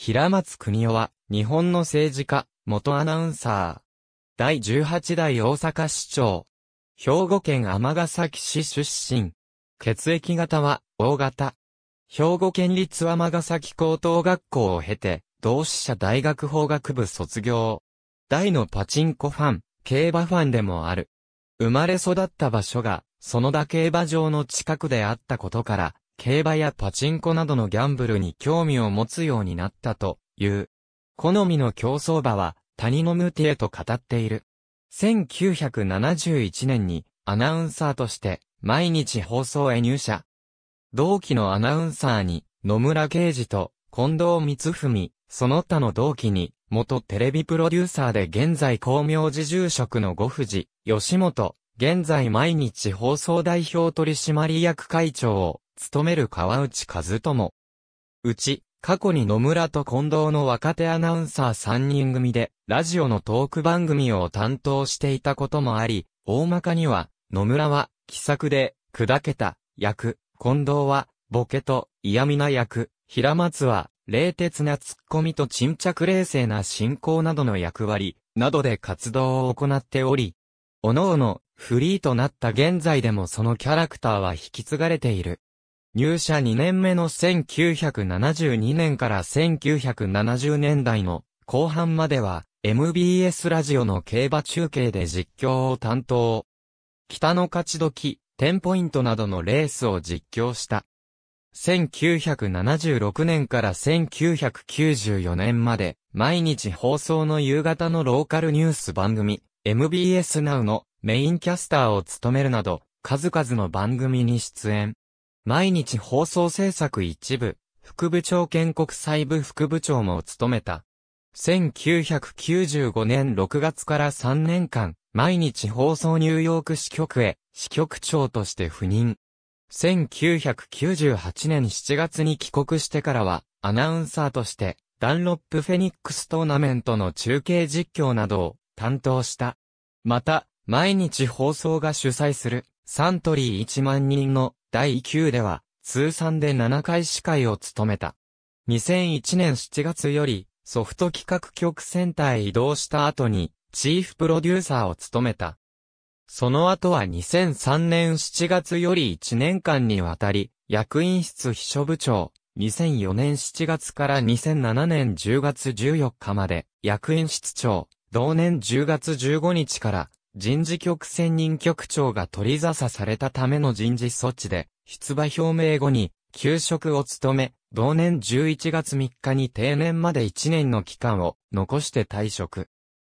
平松国夫は、日本の政治家、元アナウンサー。第18代大阪市長。兵庫県尼崎市出身。血液型は、O 型。兵庫県立尼崎高等学校を経て、同志社大学法学部卒業。大のパチンコファン、競馬ファンでもある。生まれ育った場所が、園田競馬場の近くであったことから、競馬やパチンコなどのギャンブルに興味を持つようになったという。好みの競争馬は、谷のムティエと語っている。1971年にアナウンサーとして毎日放送へ入社。同期のアナウンサーに野村啓治と近藤光文、その他の同期に元テレビプロデューサーで現在光明寺住職の五藤、吉本、現在毎日放送代表取締役会長を務める川内和友。うち、過去に野村と近藤の若手アナウンサー3人組で、ラジオのトーク番組を担当していたこともあり、大まかには、野村は、気さくで、砕けた、役、近藤は、ボケと、嫌味な役、平松は、冷徹なツッコミと沈着冷静な進行などの役割、などで活動を行っており、各々、フリーとなった現在でもそのキャラクターは引き継がれている。入社2年目の1972年から1970年代の後半までは MBS ラジオの競馬中継で実況を担当。北の勝ち時、テンポイントなどのレースを実況した。1976年から1994年まで、毎日放送の夕方のローカルニュース番組、MBS Now のメインキャスターを務めるなど、数々の番組に出演。毎日放送制作一部、副部長兼国際部副部長も務めた。1995年6月から3年間、毎日放送ニューヨーク支局へ、支局長として赴任。1998年7月に帰国してからは、アナウンサーとして、ダンロップフェニックストーナメントの中継実況などを担当した。また、毎日放送が主催する、サントリー1万人の第9では、通算で7回司会を務めた。2001年7月より、ソフト企画局センターへ移動した後に、チーフプロデューサーを務めた。その後は2003年7月より1年間にわたり、役員室秘書部長、2004年7月から2007年10月14日まで、役員室長、同年10月15日から人事局専任局長が取り沙汰されたための人事措置で、出馬表明後に、休職を務め、同年11月3日に定年まで1年の期間を残して退職。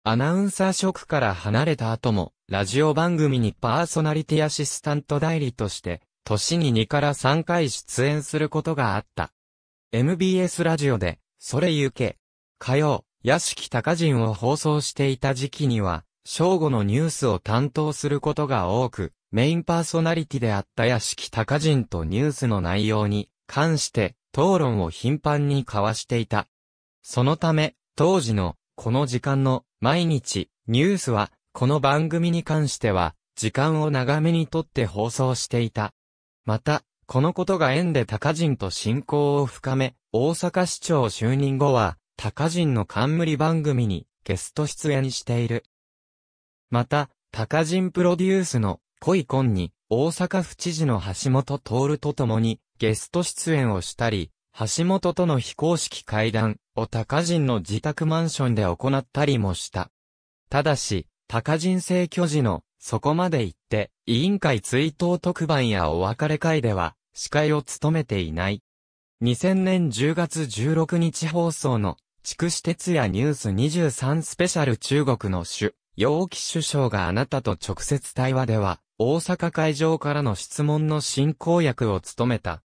アナウンサー職から離れた後も、ラジオ番組にパーソナリティアシスタント代理として、年に2から3回出演することがあった。MBS ラジオで、それゆけ、火曜、屋敷高人を放送していた時期には、正午のニュースを担当することが多く、メインパーソナリティであった屋敷隆人とニュースの内容に関して討論を頻繁に交わしていた。そのため、当時のこの時間の毎日ニュースはこの番組に関しては時間を長めにとって放送していた。また、このことが縁で高人と親交を深め、大阪市長就任後は、高人の冠番組にゲスト出演している。また、タカジンプロデュースの恋婚に大阪府知事の橋本徹と共にゲスト出演をしたり、橋本との非公式会談を高人の自宅マンションで行ったりもした。ただし、高人正居時のそこまで行って、委員会追悼特番やお別れ会では司会を務めていない。2000年10月16日放送の筑紫哲也ニュース23スペシャル中国の主陽気首相があなたと直接対話では、大阪会場からの質問の進行役を務めた。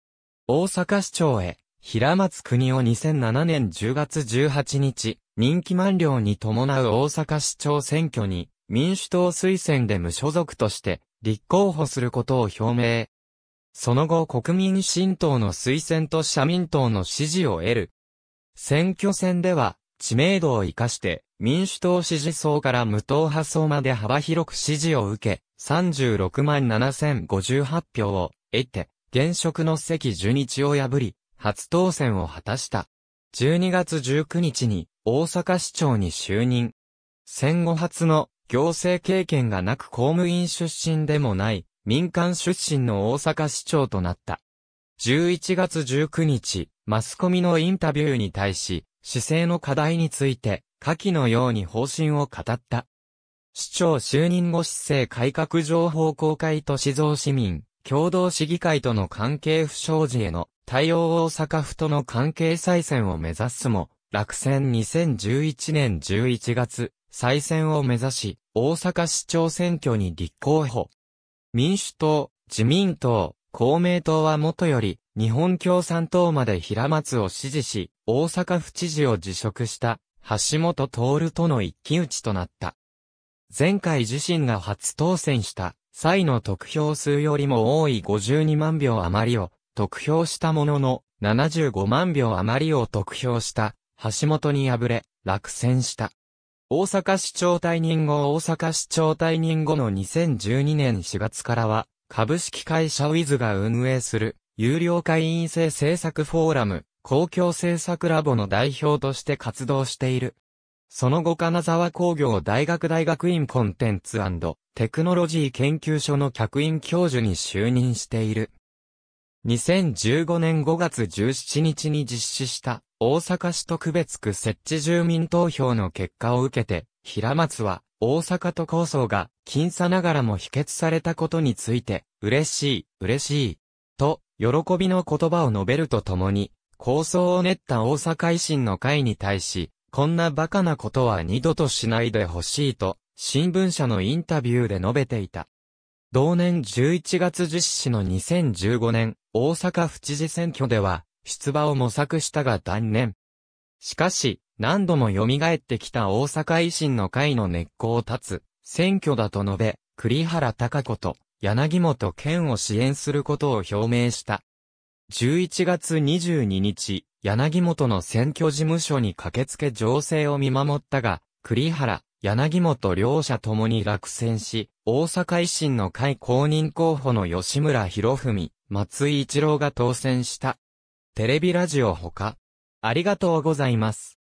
大阪市長へ、平松国を2007年10月18日、任期満了に伴う大阪市長選挙に、民主党推薦で無所属として、立候補することを表明。その後国民新党の推薦と社民党の支持を得る。選挙戦では、知名度を活かして民主党支持層から無党派層まで幅広く支持を受け、36万7058票を得て、現職の関樹日を破り、初当選を果たした。12月19日に大阪市長に就任。戦後初の行政経験がなく公務員出身でもない民間出身の大阪市長となった。11月19日、マスコミのインタビューに対し、姿勢の課題について、下記のように方針を語った。市長就任後市政改革情報公開と市蔵市民、共同市議会との関係不祥事への対応大阪府との関係再選を目指すも、落選2011年11月、再選を目指し、大阪市長選挙に立候補。民主党、自民党、公明党はもとより、日本共産党まで平松を支持し、大阪府知事を辞職した、橋本徹との一騎打ちとなった。前回自身が初当選した際の得票数よりも多い52万票余りを得票したものの、75万票余りを得票した橋本に敗れ、落選した。大阪市長退任後大阪市長退任後の2012年4月からは、株式会社ウィズが運営する、有料会員制制作フォーラム、公共制作ラボの代表として活動している。その後金沢工業大学大学院コンテンツテクノロジー研究所の客員教授に就任している。2015年5月17日に実施した大阪市特別区設置住民投票の結果を受けて、平松は大阪都構想が、僅差ながらも否決されたことについて、嬉しい、嬉しい、と、喜びの言葉を述べるとともに、構想を練った大阪維新の会に対し、こんな馬鹿なことは二度としないでほしいと、新聞社のインタビューで述べていた。同年11月実施の2015年、大阪府知事選挙では、出馬を模索したが断念。しかし、何度も蘇ってきた大阪維新の会の根っこを断つ、選挙だと述べ、栗原隆子と柳本健を支援することを表明した。11月22日、柳本の選挙事務所に駆けつけ情勢を見守ったが、栗原、柳本両者ともに落選し、大阪維新の会公認候補の吉村博文、松井一郎が当選した。テレビラジオほか、ありがとうございます。